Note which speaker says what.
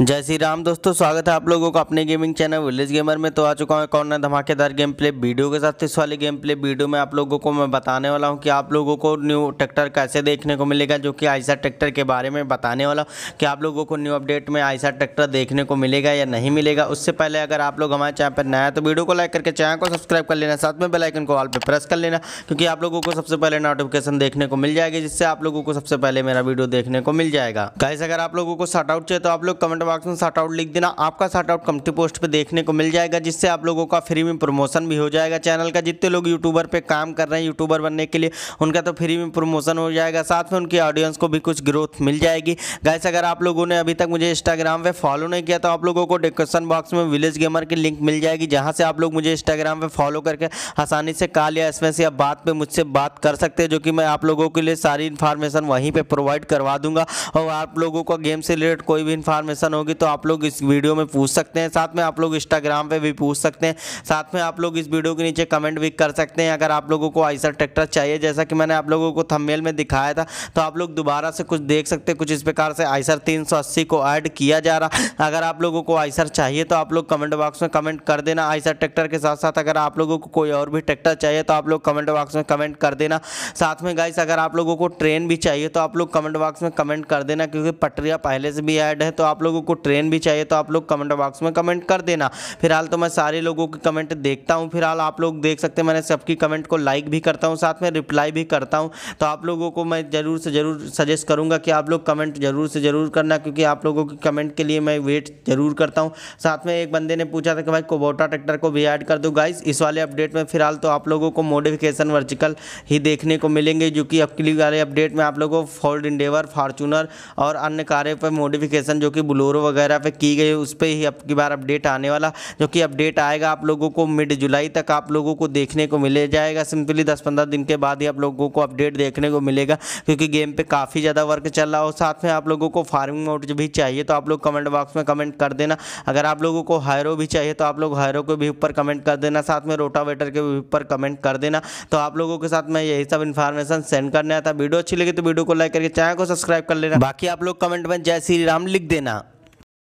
Speaker 1: जय श्री राम दोस्तों स्वागत है आप लोगों का अपने गेमिंग चैनल विलेज गेमर में तो आ चुका हूँ कौन है धमाकेदार गेम प्ले वीडियो के साथ इस वाले गेम प्ले वीडियो में आप लोगों को मैं बताने वाला हूँ कि आप लोगों को न्यू ट्रैक्टर कैसे देखने को मिलेगा जो कि आयसा ट्रैक्टर के बारे में बताने वाला हूँ कि आप लोगों को न्यू अपडेट में आयसा ट्रैक्टर देखने को मिलेगा या नहीं मिलेगा उससे पहले अगर आप लोग हमारे चैनल पर नया तो वीडियो को लाइक करके चैनल को सब्सक्राइब कर लेना साथ में बेलाइकन को ऑल पर प्रेस कर लेना क्योंकि आप लोगों को सबसे पहले नोटिफिकेशन देखने को मिल जाएगी जिससे आप लोगों को सबसे पहले मेरा वीडियो देखने को मिल जाएगा गाइस अगर आप लोगों को शॉर्ट आउट चाहिए तो आप लोग कमेंट बॉक्स में शॉर्ट आउट लिख देना आपका शॉर्ट आउट कम्प्टी पोस्ट पे देखने को मिल जाएगा जिससे आप लोगों का फ्री में प्रमोशन भी हो जाएगा चैनल का जितने लोग यूट्यूबर पे काम कर रहे हैं यूट्यूबर बनने के लिए उनका तो फ्री में प्रमोशन हो जाएगा साथ में उनकी ऑडियंस को भी कुछ ग्रोथ मिल जाएगी गैस अगर आप लोगों ने अभी तक मुझे इंस्टाग्राम पर फॉलो नहीं किया तो आप लोगों को डिस्क्रिप्शन बॉक्स में विलेज गेमर की लिंक मिल जाएगी जहाँ से आप लोग मुझे इंस्टाग्राम पर फॉलो करके आसानी से काल या इसमें से आप बात पर मुझसे बात कर सकते हैं जो कि मैं आप लोगों के लिए सारी इन्फॉर्मेशन वहीं पर प्रोवाइड करवा दूंगा और आप लोगों को गेम से रिलेटेड कोई भी इन्फॉर्मेशन परेशान होगी तो आप लोग इस वीडियो में पूछ सकते हैं साथ में आप लोग इंस्टाग्राम पर भी पूछ सकते हैं साथ में आप लोग इस वीडियो के नीचे कमेंट भी कर सकते हैं अगर आप लोगों को आइसर ट्रैक्टर चाहिए जैसा कि मैंने आप लोगों को थमेल में दिखाया था तो आप लोग दोबारा से कुछ देख सकते हैं कुछ इस प्रकार से आइसर तीन को ऐड किया जा रहा अगर आप लोगों को आइसर चाहिए तो आप लोग कमेंट बॉक्स में कमेंट कर देना आइसर ट्रैक्टर के साथ साथ अगर आप लोगों को कोई और भी ट्रैक्टर चाहिए तो आप लोग कमेंट बॉक्स में कमेंट कर देना साथ में गाइस अगर आप लोगों को ट्रेन भी चाहिए तो आप लोग कमेंट बॉक्स में कमेंट कर देना क्योंकि पटरिया पहले से भी ऐड है तो आप लोगों को ट्रेन भी चाहिए तो आप लोग कमेंट बॉक्स में कमेंट कर देना फिलहाल तो मैं सारे लोगों के कमेंट देखता हूँ फिलहाल आप लोग देख सकते हैं मैंने सबकी कमेंट को लाइक भी करता हूँ साथ में रिप्लाई भी करता हूँ तो आप लोगों को मैं ज़रूर से ज़रूर सजेस्ट करूँगा कि आप लोग कमेंट ज़रूर से ज़रूर करना क्योंकि आप लोगों के कमेंट के लिए मैं वेट ज़रूर करता हूँ साथ में एक बंदे ने पूछा था कि भाई कोबोटा ट्रैक्टर को भी ऐड कर दो गाइस इस वाले अपडेट में फिलहाल तो आप लोगों को मोडिफिकेशन वर्चिकल ही देखने को मिलेंगे जो कि अगली वाले अपडेट में आप लोगों को फोल्ड इंडेवर फार्चूनर और अन्य कार्य पर मोडिफिकेशन जो कि ब्लो स्टोर वगैरह पे की गई उस पर ही आपकी बार अपडेट आने वाला जो कि अपडेट आएगा आप लोगों को मिड जुलाई तक आप लोगों को देखने को मिले जाएगा सिंपली दस पंद्रह दिन के बाद ही आप लोगों को अपडेट देखने को मिलेगा क्योंकि गेम पर काफ़ी ज़्यादा वर्क चल रहा है और साथ में आप लोगों को फार्मिंग मोड भी चाहिए तो आप लोग कमेंट बॉक्स में कमेंट कर देना अगर आप लोगों को हायरो भी चाहिए तो आप लोग हायरो के भी ऊपर कमेंट कर देना साथ में रोटावेटर के भी ऊपर कमेंट कर देना तो आप लोगों के साथ मैं यही सब इन्फॉर्मेशन सेंड करने आता वीडियो अच्छी लगी तो वीडियो को लाइक करके चैनल को सब्सक्राइब कर लेना बाकी आप लोग कमेंट में जय श्री राम लिख देना